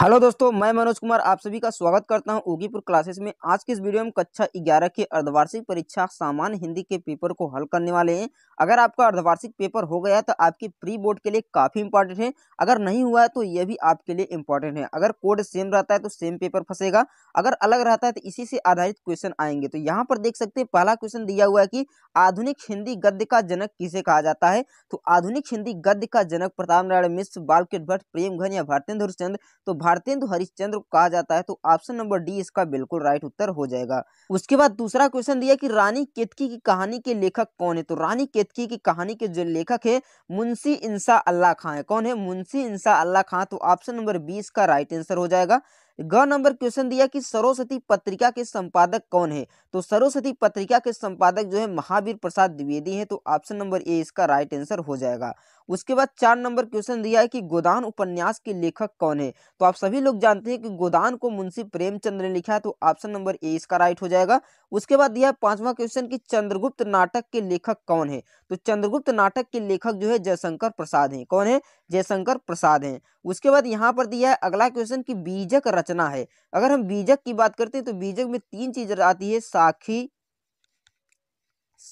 hello दोस्तों मैं मनोज कुमार आप सभी का स्वागत करता हूं ओगीपुर क्लासेस में आज के इस वीडियो में कक्षा 11 की अर्धवार्षिक परीक्षा सामान्य हिंदी के पेपर को हल करने वाले हैं अगर आपका अर्धवार्षिक पेपर हो गया तो आपकी प्री बोर्ड के लिए काफ़ी इंपॉर्टेंट है अगर नहीं हुआ है तो यह भी आपके लिए इंपॉर्टेंट है अगर कोड सेम रहता है तो सेम पेपर फंसेगा अगर अलग रहता है तो इसी से आधारित क्वेश्चन आएंगे तो यहाँ पर देख सकते हैं पहला क्वेश्चन दिया हुआ है कि आधुनिक हिंदी गद्य का जनक किसे कहा जाता है तो आधुनिक हिंदी गद्य का जनक प्रताप नारायण मिश्र बालकृत भट्ट प्रेमघन या भारतेंद्र हरिश्चंद्र तो भारतेंद्र हरिश्चंद्र को कहा जाता है तो ऑप्शन नंबर डी इसका बिल्कुल राइट उत्तर हो जाएगा उसके बाद दूसरा क्वेश्चन दिया कि रानी केतकी की कहानी के लेखक कौन है तो रानी केतकी शिकायत की कि कहानी के जो लेखक है मुंशी इंसा अल्लाह खां है कौन है मुंशी इंसा अल्लाह खां तो ऑप्शन नंबर बीस का राइट आंसर हो जाएगा ग नंबर क्वेश्चन दिया कि सरस्वती पत्रिका के संपादक कौन है तो सरस्वती पत्रिका के संपादक जो है महावीर प्रसाद द्विवेदी है तो ऑप्शन नंबर ए इसका राइट आंसर हो जाएगा उसके बाद चार नंबर क्वेश्चन दिया है कि गोदान उपन्यास के लेखक कौन है तो आप सभी लोग जानते हैं कि गोदान को मुंशी प्रेमचंद्र ने लिखा है तो ऑप्शन नंबर ए इसका राइट हो जाएगा उसके बाद दिया है पांचवा क्वेश्चन कि चंद्रगुप्त नाटक के लेखक कौन है तो चंद्रगुप्त नाटक के लेखक जो है जयशंकर प्रसाद है कौन है जयशंकर प्रसाद है उसके बाद यहाँ पर दिया है अगला क्वेश्चन की बीजक रचना रचना है अगर हम बीजक की बात करते हैं तो बीजक में तीन चीज आती है साखी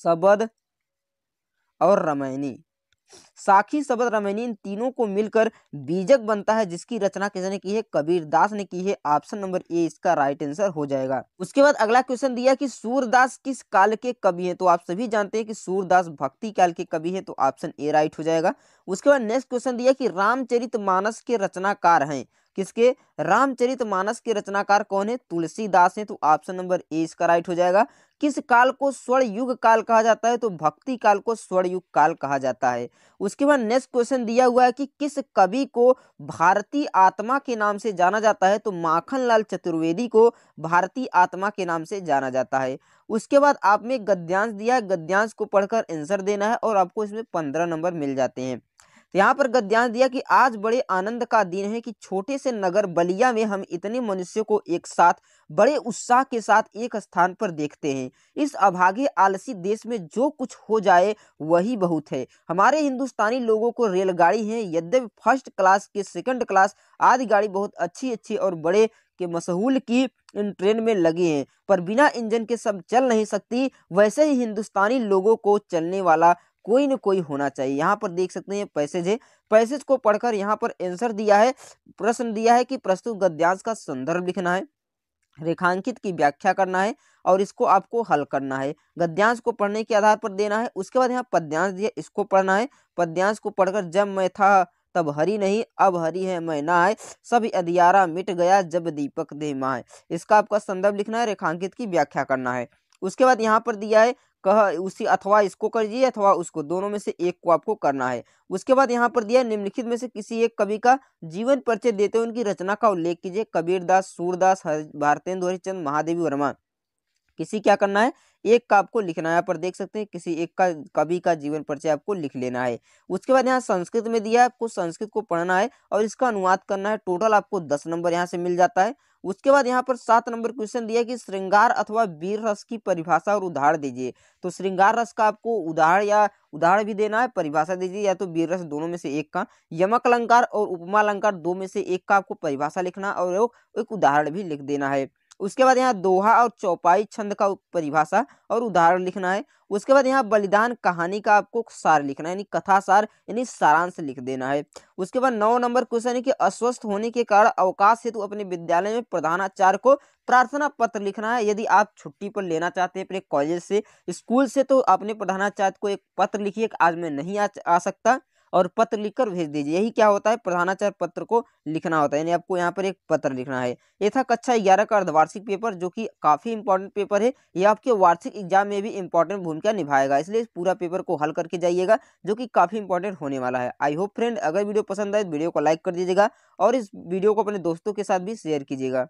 सबद और रमैनी साखी शब्द रामायणी इन तीनों को मिलकर बीजक बनता है जिसकी रचना किसने की है कबीर दास ने की है ऑप्शन नंबर ए इसका राइट आंसर हो जाएगा उसके बाद अगला क्वेश्चन दिया कि सूरदास किस काल के कवि हैं तो आप सभी जानते हैं कि सूरदास भक्ति काल के कवि हैं तो ऑप्शन ए राइट हो जाएगा उसके बाद नेक्स्ट क्वेश्चन दिया कि रामचरित मानस के रचनाकार हैं किसके रामचरित मानस के रचनाकार कौन है तुलसीदास है तो ऑप्शन नंबर ए इसका राइट हो जाएगा किस काल को स्वर्ण युग काल कहा जाता है तो भक्ति काल को स्वर्ण युग काल कहा जाता है उस उसके बाद नेक्स्ट क्वेश्चन दिया हुआ है कि किस कवि को भारतीय आत्मा के नाम से जाना जाता है तो माखनलाल चतुर्वेदी को भारतीय आत्मा के नाम से जाना जाता है उसके बाद आप में गद्यांश दिया है गद्यांश को पढ़कर आंसर देना है और आपको इसमें पंद्रह नंबर मिल जाते हैं यहाँ पर गद्यांश दिया कि आज बड़े आनंद का दिन है कि छोटे से नगर बलिया में हम इतने मनुष्य को एक साथ बड़े उत्साह के साथ एक स्थान पर देखते हैं इस अभागे आलसी देश में जो कुछ हो जाए वही बहुत है हमारे हिंदुस्तानी लोगों को रेलगाड़ी है यद्यपि फर्स्ट क्लास के सेकंड क्लास आदि गाड़ी बहुत अच्छी अच्छी और बड़े के मशहूल की इन ट्रेन में लगी हैं पर बिना इंजन के सब चल नहीं सकती वैसे ही हिंदुस्तानी लोगों को चलने वाला कोई ना कोई होना चाहिए यहाँ पर देख सकते हैं पैसेज है पैसेज को पढ़कर यहाँ पर आंसर दिया है प्रश्न दिया है कि प्रस्तुत गद्यांश का संदर्भ लिखना है रेखांकित की व्याख्या करना है और इसको आपको हल करना है गद्यांश को पढ़ने के आधार पर देना है उसके बाद यहाँ पद्यांश दिया इसको पढ़ना है पद्यांश को पढ़कर जब मैं था तब हरी नहीं अब हरी है मैं ना है सब अधियारा मिट गया जब दीपक दे माए इसका आपका संदर्भ लिखना है रेखांकित की व्याख्या करना है उसके बाद यहाँ पर दिया है कह उसी अथवा इसको दीजिए अथवा उसको दोनों में से एक को आपको करना है उसके बाद यहाँ पर दिया निम्नलिखित में से किसी एक कवि का जीवन परिचय देते हुए उनकी रचना का उल्लेख कीजिए कबीरदास सूरदास भारतेंदु हरिचंद महादेवी वर्मा किसी क्या करना है एक का आपको लिखना है यहाँ पर देख सकते हैं किसी एक का कवि का जीवन परिचय आपको लिख लेना है उसके बाद यहाँ संस्कृत में दिया है आपको संस्कृत को पढ़ना है और इसका अनुवाद करना है टोटल आपको दस नंबर यहाँ से मिल जाता है उसके बाद यहाँ पर सात नंबर क्वेश्चन दिया कि श्रृंगार अथवा वीर रस की परिभाषा और उदाहरण दीजिए तो श्रृंगार रस का आपको उदाहरण या उदाहरण भी देना है परिभाषा दीजिए या तो वीर रस दोनों में से एक का यमक अलंकार और उपमा अलंकार दो में से एक का आपको परिभाषा लिखना और एक उदाहरण भी लिख देना है उसके बाद यहाँ दोहा और चौपाई छंद का परिभाषा और उदाहरण लिखना है उसके बाद यहाँ बलिदान कहानी का आपको सार लिखना है यानी कथा सार यानी सारांश लिख देना है उसके बाद नौ नंबर क्वेश्चन है कि अस्वस्थ होने के कारण अवकाश हेतु अपने विद्यालय में प्रधानाचार्य को प्रार्थना पत्र लिखना है यदि आप छुट्टी पर लेना चाहते हैं अपने कॉलेज से स्कूल से तो अपने प्रधानाचार्य को एक पत्र लिखिए आज मैं नहीं आ, आ सकता और पत्र लिखकर भेज दीजिए यही क्या होता है प्रधानाचार्य पत्र को लिखना होता है यानी आपको यहाँ पर एक पत्र लिखना है ये था कक्षा अच्छा ग्यारह का अर्धवार्षिक पेपर जो कि काफ़ी इंपॉर्टेंट पेपर है ये आपके वार्षिक एग्जाम में भी इंपॉर्टेंट भूमिका निभाएगा इसलिए इस पूरा पेपर को हल करके जाइएगा जो कि काफ़ी इंपॉर्टेंट होने वाला है आई होप फ्रेंड अगर वीडियो पसंद आए तो वीडियो को लाइक कर दीजिएगा और इस वीडियो को अपने दोस्तों के साथ भी शेयर कीजिएगा